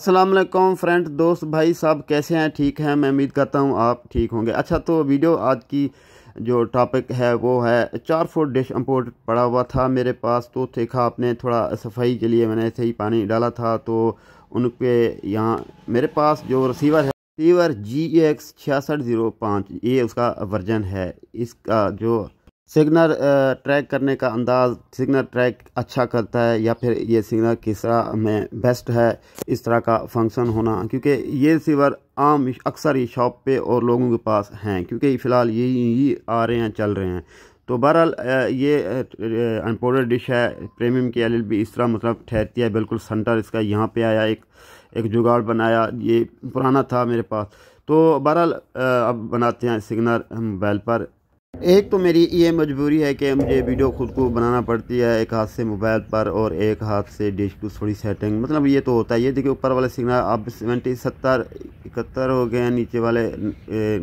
Aslam friend दोस्त भाई साहब कैसे हैं ठीक हैं मैं उम्मीद करता हूँ आप ठीक होंगे अच्छा तो वीडियो आज की जो टॉपिक है वो है चार फुट डिश इम्पोर्ट पड़ा हुआ था मेरे पास तो देखा आपने थोड़ा सफाई के लिए मैंने ऐसे ही पानी डाला था तो उन पर यहाँ मेरे पास जो रिसीवर है रिसीवर जी एक्स छियासठ ज़ीरो पाँच ये उसका वर्जन है इसका जो सिग्नल ट्रैक करने का अंदाज़ सिग्नल ट्रैक अच्छा करता है या फिर ये सिग्नल किस तरह में बेस्ट है इस तरह का फंक्शन होना क्योंकि ये सिवर आम अक्सर ही शॉप पे और लोगों के पास हैं क्योंकि फ़िलहाल यही ही आ रहे हैं चल रहे हैं तो बहरहाल ये अनपोर्टेड डिश है प्रीमियम की एल इस तरह मतलब ठहरती है बिल्कुल सेंटर इसका यहाँ पर आया एक एक जुगाड़ बनाया ये पुराना था मेरे पास तो बहरहाल अब बनाते हैं सिग्नल मोबाइल पर एक तो मेरी ये मजबूरी है कि मुझे वीडियो खुद को बनाना पड़ती है एक हाथ से मोबाइल पर और एक हाथ से डिश को थोड़ी सेटिंग मतलब ये तो होता है ये देखिए ऊपर वाले सिग्नल अब सेवेंटी सत्तर इकहत्तर हो गए हैं नीचे वाले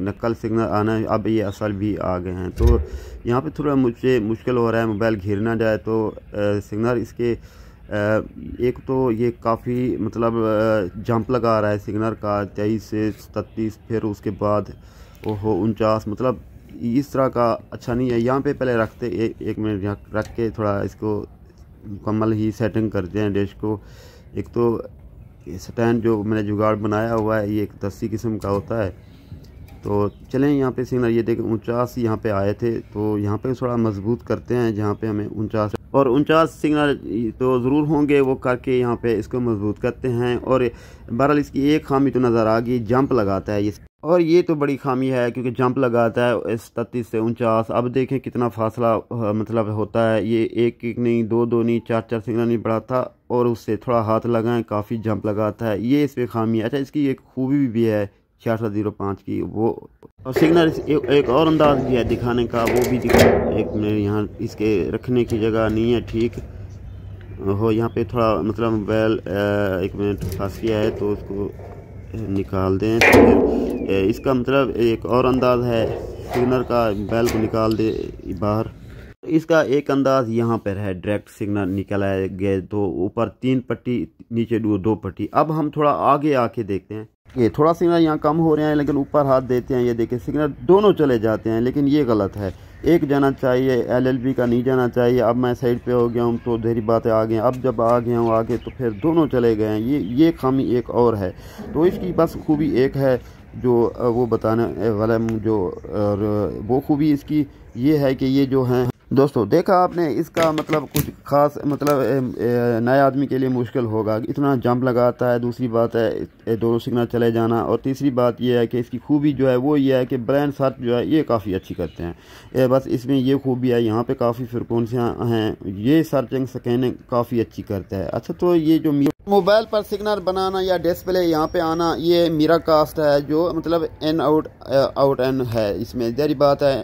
नकल सिग्नल आना अब ये असल भी आ गए हैं तो यहाँ पे थोड़ा मुझे मुश्किल हो रहा है मोबाइल घिर ना जाए तो सिग्नल इसके एक तो ये काफ़ी मतलब जंप लगा रहा है सिग्नल का तेईस से तत्तीस फिर उसके बाद ओहो उनचास मतलब इस तरह का अच्छा नहीं है यहाँ पे पहले रखते एक एक मिनट यहाँ रख के थोड़ा इसको मुकम्मल ही सेटिंग करते हैं डिश को एक तो स्टैंड जो मैंने जुगाड़ बनाया हुआ है ये एक दस्सी किस्म का होता है तो चलें यहाँ पे सिग्नल ये देखें उनचास यहाँ पे आए थे तो यहाँ पे थोड़ा मजबूत करते हैं जहाँ पे हमें उनचास और उनचास सिग्नल तो ज़रूर होंगे वो करके यहाँ पे इसको मजबूत करते हैं और बहरहाल इसकी एक खामी तो नज़र आ गई जंप लगाता है ये और ये तो बड़ी खामी है क्योंकि जंप लगाता है इस तत्तीस से उनचास अब देखें कितना फासला मतलब होता है ये एक एक नहीं दो दो नहीं चार चार सिग्नल नहीं बढ़ाता और उससे थोड़ा हाथ लगाएं काफ़ी जंप लगाता है ये इस पर खामी है अच्छा इसकी एक खूबी भी है छियासठ जीरो पाँच की वो और सिग्नल एक, एक और अंदाज भी है दिखाने का वो भी दिखा एक मेरे यहाँ इसके रखने की जगह नहीं है ठीक हो यहाँ पे थोड़ा मतलब वेल एक मिनट फंस गया है तो उसको निकाल दें फिर इसका मतलब एक और अंदाज है सिग्नल का बैल को निकाल दे बाहर इसका एक अंदाज यहाँ पर है डायरेक्ट सिग्नल निकला गया तो ऊपर तीन पट्टी नीचे दो दो पट्टी अब हम थोड़ा आगे आके देखते हैं ये थोड़ा सिग्नल यहाँ कम हो रहे हैं लेकिन ऊपर हाथ देते हैं ये देखें सिग्नल दोनों चले जाते हैं लेकिन ये गलत है एक जाना चाहिए एलएलबी का नहीं जाना चाहिए अब मैं साइड पे हो गया हूँ तो देरी बातें आ गई अब जब आ गया हूँ आगे तो फिर दोनों चले गए हैं ये ये खामी एक और है तो इसकी बस खूबी एक है जो वो बताने वाला जो वो खूबी इसकी ये है कि ये जो हैं दोस्तों देखा आपने इसका मतलब कुछ खास मतलब नए आदमी के लिए मुश्किल होगा इतना जंप लगाता है दूसरी बात है दोनों सिग्नल चले जाना और तीसरी बात यह है कि इसकी खूबी जो है वो ये है कि ब्रैंड सर्च जो है ये काफ़ी अच्छी करते हैं बस इसमें ये खूबी है यहाँ पे काफ़ी फ्रिक्वेंसियाँ हैं ये सर्चिंग स्कैनिंग काफ़ी अच्छी करता है अच्छा तो ये जो मोबाइल पर सिग्नल बनाना या डिस्प्ले यहाँ पे आना ये मेरा कास्ट है जो मतलब एन आउट आउट एन है इसमें जहरी बात है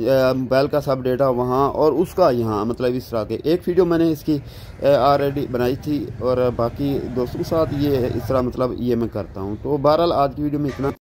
मोबाइल का सब डेटा वहाँ और उसका यहाँ मतलब इस तरह के एक वीडियो मैंने इसकी ऑलरेडी बनाई थी और बाकी दोस्तों के साथ ये इस तरह मतलब ये मैं करता हूँ तो बहरहाल आज की वीडियो में इतना